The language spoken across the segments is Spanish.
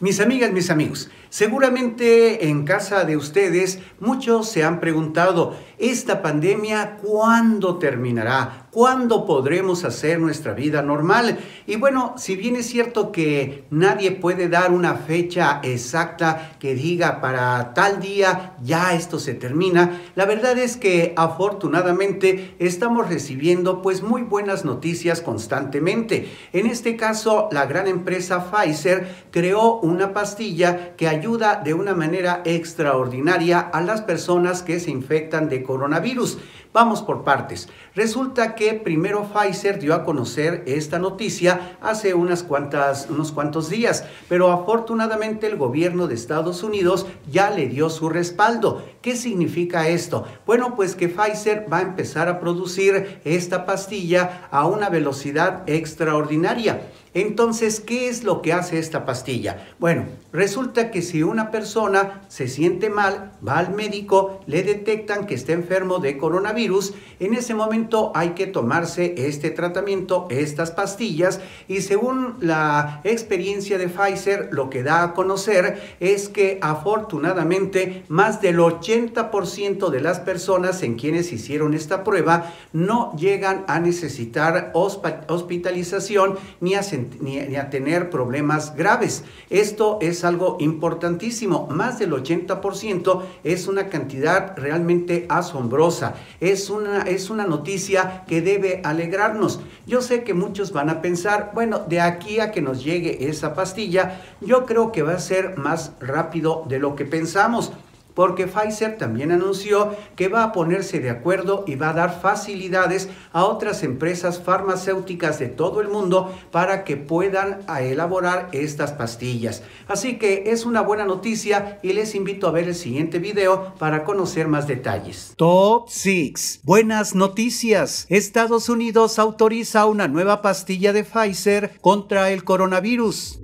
Mis amigas, mis amigos, seguramente en casa de ustedes muchos se han preguntado, esta pandemia cuándo terminará, cuándo podremos hacer nuestra vida normal. Y bueno, si bien es cierto que nadie puede dar una fecha exacta que diga para tal día ya esto se termina, la verdad es que afortunadamente estamos recibiendo pues muy buenas noticias constantemente. En este caso, la gran empresa Pfizer creó una pastilla que ayuda de una manera extraordinaria a las personas que se infectan de coronavirus. Vamos por partes. Resulta que primero Pfizer dio a conocer esta noticia hace unas cuantas, unos cuantos días, pero afortunadamente el gobierno de Estados Unidos ya le dio su respaldo. ¿Qué significa esto? Bueno, pues que Pfizer va a empezar a producir esta pastilla a una velocidad extraordinaria. Entonces, ¿qué es lo que hace esta pastilla? Bueno, resulta que si una persona se siente mal, va al médico, le detectan que está enfermo de coronavirus, en ese momento hay que tomarse este tratamiento, estas pastillas, y según la experiencia de Pfizer, lo que da a conocer es que afortunadamente más del 80% de las personas en quienes hicieron esta prueba no llegan a necesitar hospitalización ni a ni, a tener problemas graves. Esto es algo importantísimo. Más del 80% es una cantidad realmente asombrosa. Es una, es una noticia que debe alegrarnos. Yo sé que muchos van a pensar, bueno, de aquí a que nos llegue esa pastilla, yo creo que va a ser más rápido de lo que pensamos porque Pfizer también anunció que va a ponerse de acuerdo y va a dar facilidades a otras empresas farmacéuticas de todo el mundo para que puedan ah, elaborar estas pastillas. Así que es una buena noticia y les invito a ver el siguiente video para conocer más detalles. Top 6. Buenas noticias. Estados Unidos autoriza una nueva pastilla de Pfizer contra el coronavirus.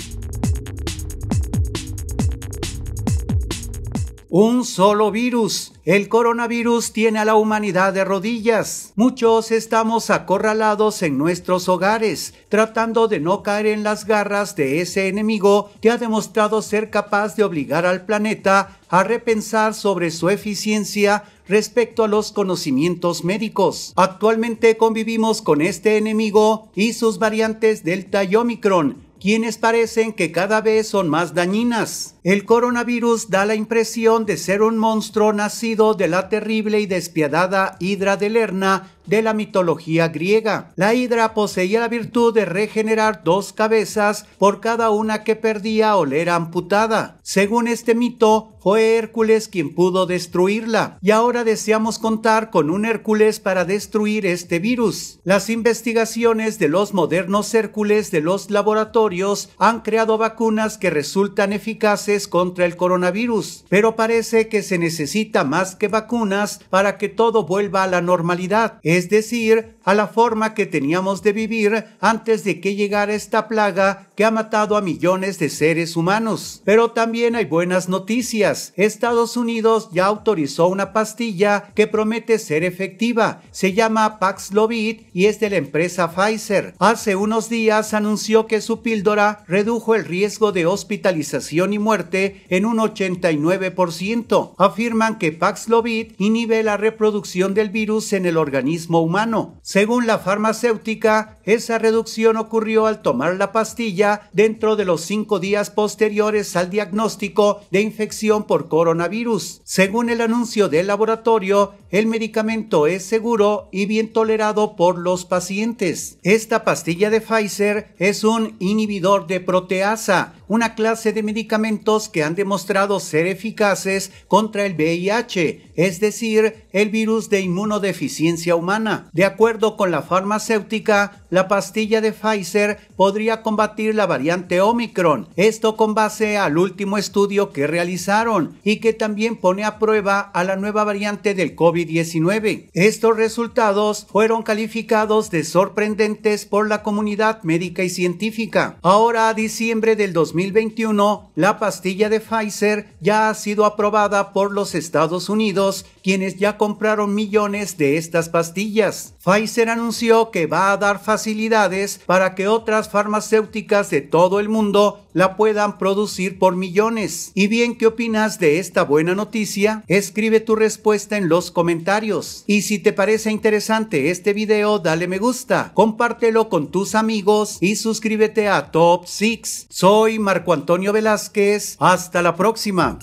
un solo virus. El coronavirus tiene a la humanidad de rodillas. Muchos estamos acorralados en nuestros hogares, tratando de no caer en las garras de ese enemigo que ha demostrado ser capaz de obligar al planeta a repensar sobre su eficiencia respecto a los conocimientos médicos. Actualmente convivimos con este enemigo y sus variantes Delta y Omicron, quienes parecen que cada vez son más dañinas. El coronavirus da la impresión de ser un monstruo nacido de la terrible y despiadada hidra de Lerna de la mitología griega. La hidra poseía la virtud de regenerar dos cabezas por cada una que perdía o le era amputada. Según este mito, fue Hércules quien pudo destruirla, y ahora deseamos contar con un Hércules para destruir este virus. Las investigaciones de los modernos Hércules de los laboratorios han creado vacunas que resultan eficaces contra el coronavirus, pero parece que se necesita más que vacunas para que todo vuelva a la normalidad, es decir, a la forma que teníamos de vivir antes de que llegara esta plaga que ha matado a millones de seres humanos. Pero también hay buenas noticias. Estados Unidos ya autorizó una pastilla que promete ser efectiva. Se llama Paxlovid y es de la empresa Pfizer. Hace unos días anunció que su píldora redujo el riesgo de hospitalización y muerte en un 89%. Afirman que Paxlovid inhibe la reproducción del virus en el organismo humano. Según la farmacéutica, esa reducción ocurrió al tomar la pastilla dentro de los cinco días posteriores al diagnóstico de infección por coronavirus. Según el anuncio del laboratorio, el medicamento es seguro y bien tolerado por los pacientes. Esta pastilla de Pfizer es un inhibidor de proteasa una clase de medicamentos que han demostrado ser eficaces contra el VIH, es decir, el virus de inmunodeficiencia humana. De acuerdo con la farmacéutica, la pastilla de Pfizer podría combatir la variante Omicron. Esto con base al último estudio que realizaron y que también pone a prueba a la nueva variante del COVID-19. Estos resultados fueron calificados de sorprendentes por la comunidad médica y científica. Ahora, a diciembre del 2021, la pastilla de Pfizer ya ha sido aprobada por los Estados Unidos quienes ya compraron millones de estas pastillas. Pfizer anunció que va a dar facilidades para que otras farmacéuticas de todo el mundo la puedan producir por millones. Y bien, ¿qué opinas de esta buena noticia? Escribe tu respuesta en los comentarios. Y si te parece interesante este video, dale me gusta, compártelo con tus amigos y suscríbete a Top 6. Soy Marco Antonio Velázquez. Hasta la próxima.